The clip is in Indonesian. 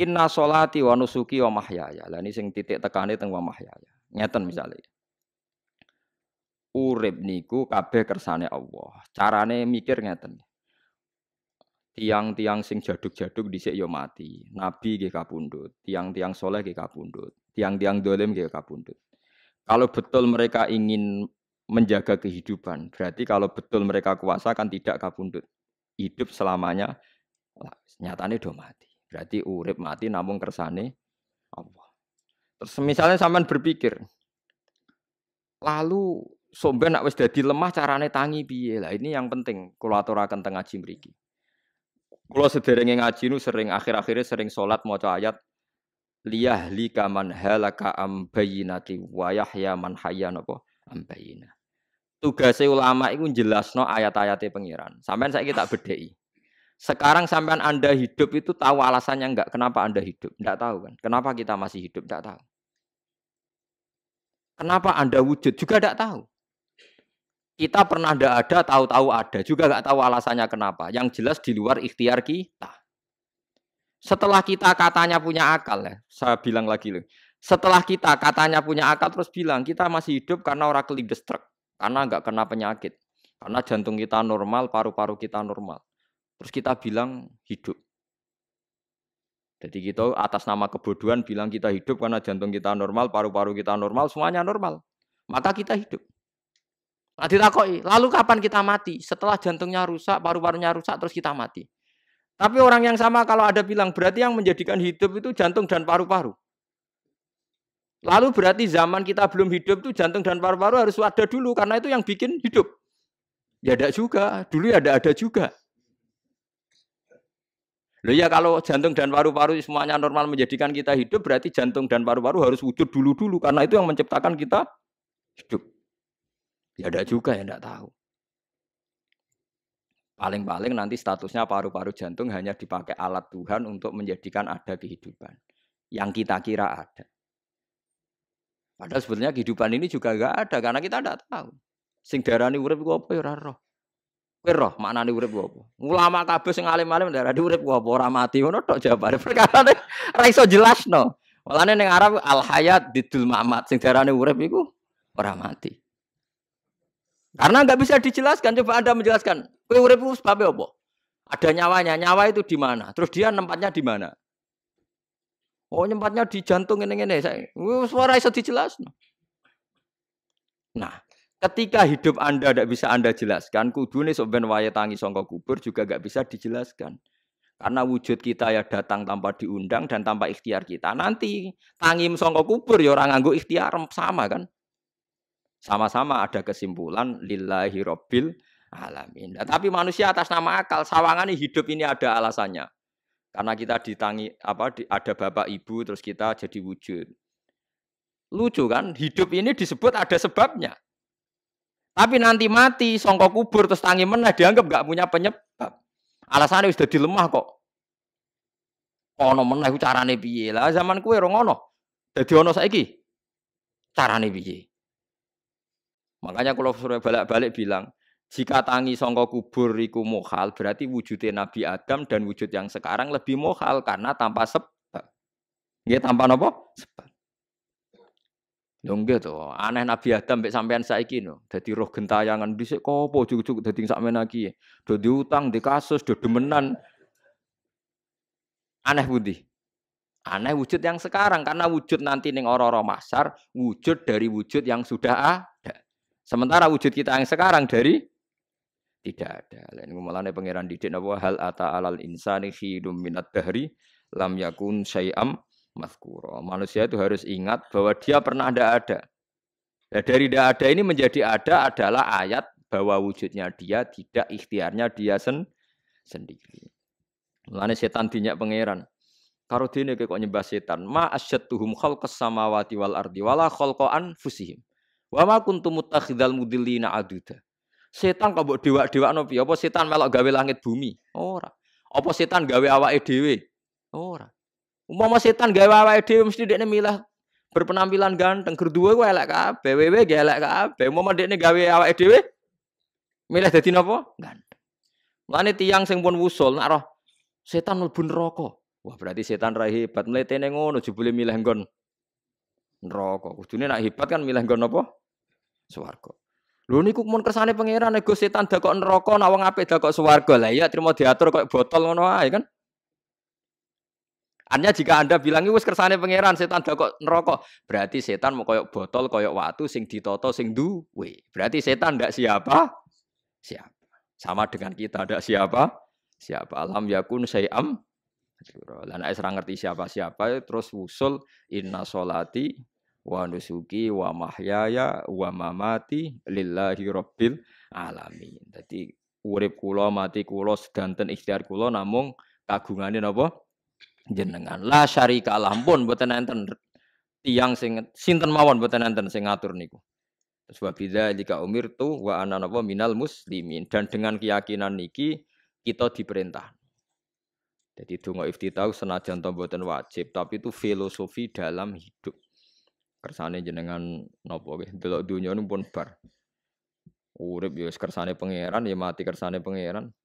Inna solati wa nusuki wa mahyaya. Lah ini sing titik tekane teng wa mahyaya. Ngeten misalnya. Urip niku kabeh kersane Allah. Carane mikir ngeten. Tiang-tiang sing jaduk-jaduk dhisik ya mati. Nabi nggih kapundhut, tiang-tiang soleh nggih kapundhut, tiang-tiang dolim nggih kapundhut. Kalau betul mereka ingin menjaga kehidupan, berarti kalau betul mereka kuasa kan tidak kapundhut. Hidup selamanya nyatane do mati. Berarti urip mati namung kersane Allah. Terus misalnya sampean berpikir, lalu sombe nak wis dadi lemah carane tangi piye? Lah ini yang penting kula aturaken teng ngaji mriki. Kula sederenge ngaji nu sering akhir-akhirnya e sering salat maca ayat liyah lika man halaka am bayyinati wa yahya man hayya napa am bayyina. Tugase ulama iku jelasno ayat-ayate pengiran. Sampeyan saiki tak bedheki. Sekarang sampean Anda hidup itu tahu alasannya enggak kenapa Anda hidup? Enggak tahu kan? Kenapa kita masih hidup? Enggak tahu. Kenapa Anda wujud? Juga enggak tahu. Kita pernah enggak ada, tahu-tahu ada. Juga enggak tahu alasannya kenapa. Yang jelas di luar ikhtiar kita. Setelah kita katanya punya akal ya, saya bilang lagi loh. Setelah kita katanya punya akal terus bilang kita masih hidup karena orang kelides truk, karena enggak kena penyakit, karena jantung kita normal, paru-paru kita normal. Terus kita bilang hidup. Jadi kita atas nama kebodohan bilang kita hidup karena jantung kita normal, paru-paru kita normal, semuanya normal. Maka kita hidup. Nah ditakoi, lalu kapan kita mati? Setelah jantungnya rusak, paru-parunya rusak, terus kita mati. Tapi orang yang sama kalau ada bilang, berarti yang menjadikan hidup itu jantung dan paru-paru. Lalu berarti zaman kita belum hidup itu jantung dan paru-paru harus ada dulu, karena itu yang bikin hidup. Ya ada juga, dulu ya ada, ada juga. Loh ya kalau jantung dan paru-paru semuanya normal menjadikan kita hidup, berarti jantung dan paru-paru harus wujud dulu-dulu karena itu yang menciptakan kita hidup. Ya ada juga yang tidak tahu. Paling-paling nanti statusnya paru-paru jantung hanya dipakai alat Tuhan untuk menjadikan ada kehidupan yang kita kira ada. Padahal sebetulnya kehidupan ini juga nggak ada karena kita tidak tahu. Sing darani urip iku apa ya roh. Kowe mana maknane urip ku Ulama kabeh sing alim-alim ndarani urip gua apa? Ora mati ngono tok jawabane. Perkara ne ora iso jelasno. Walane ning Arab al hayat didul mamat sing darane urip iku ora mati. Karena nggak bisa dijelaskan, coba Anda menjelaskan. Kowe urip ku sebabe apa? Ada nyawanya, nyawa itu di mana? Terus dia tempatnya di mana? Oh, tempatnya di jantung ini ini. Saya, suara iso no. Nah, Ketika hidup Anda tidak bisa Anda jelaskan, kudune sok ben waya tangi songko kubur juga tidak bisa dijelaskan. Karena wujud kita ya datang tanpa diundang dan tanpa ikhtiar kita. Nanti tangi songko kubur ya orang nganggo ikhtiar sama kan? Sama-sama ada kesimpulan lillahi robbil alamin. Nah, tapi manusia atas nama akal sawangan hidup ini ada alasannya. Karena kita ditangi apa ada bapak ibu terus kita jadi wujud. Lucu kan? Hidup ini disebut ada sebabnya. Tapi nanti mati, songkok kubur terus tangi menah dianggap gak punya penyebab. Alasannya sudah dilemah kok. Ono menah iku carane piye? Lah zaman kue ora ngono. Dadi ono saiki carane piye? Makanya kalau suruh balik-balik bilang, jika tangi songkok kubur iku mohal, berarti wujudnya Nabi Adam dan wujud yang sekarang lebih mohal karena tanpa sebab. Ya tanpa nopo? Sebab. Lho nggih aneh Nabi Adam mek sampean saiki no. Dadi roh gentayangan dhisik kopo jujuk dadi sakmene iki. Do diutang, di kasus, do demenan. Aneh budi. Aneh wujud yang sekarang karena wujud nanti neng ora-ora masar, wujud dari wujud yang sudah ada. Sementara wujud kita yang sekarang dari tidak ada. Lain ngumalane pangeran didik napa hal ata alal insani khidum minat dahri lam yakun syai'am maskuro. Manusia itu harus ingat bahwa dia pernah tidak ada. Ya, dari tidak ada ini menjadi ada adalah ayat bahwa wujudnya dia tidak ikhtiarnya dia sen sendiri. Mulane setan dinyak pangeran. Karo dene kok nyembah setan, ma asyattuhum khalqas samawati wal ardi wala khalqan fusihim. Wa ma kuntum mutakhidzal mudillina aduda. Setan kok mbok dewa-dewa nopi? Apa setan melok gawe langit bumi? Ora. Apa setan gawe awake dhewe? Ora. Umpama setan gawe awake dhewe mesti dekne milah berpenampilan ganteng, gerduwe ku elek kabeh, wewe ge elek kabeh. Umpama dekne gawe awake dhewe milah dadi napa? Ganteng. Mulane tiang sing pun wusul nak roh setan mlebu neraka. Wah, berarti setan ra hebat. Mletene ngono jebule milih nggon neraka. Kudune nak hebat kan milih nggon apa? Swarga. Lho niku mun kersane pangeran nego setan dakok neraka, nak wong apik dakok swarga. Lah iya trimo diatur koyo botol ngono ae kan. Hanya jika Anda bilang wis kersane pangeran setan kok neraka, berarti setan mau koyok botol, koyok watu sing ditoto sing duwe. Berarti setan ndak siapa? Siapa. Sama dengan kita ndak siapa? Siapa. Alam yakun sayam Lah nek ora ngerti siapa-siapa terus wusul inna solati wa nusuki wa mahyaya wa mamati lillahi rabbil alamin. Dadi urip kula mati kula sedanten ikhtiar kula namung kagungane napa? jenengan. La syarika Allah pun buatan enten tiang sing sinten mawon mboten enten sing ngatur niku. Terus wa bidzalika umirtu wa ana napa minal muslimin dan dengan keyakinan niki kita diperintah. Jadi donga iftitau senajan to wajib, tapi itu filosofi dalam hidup. Kersane jenengan napa nggih delok dunya pun bar. Urip ya kersane pangeran ya mati kersane pangeran.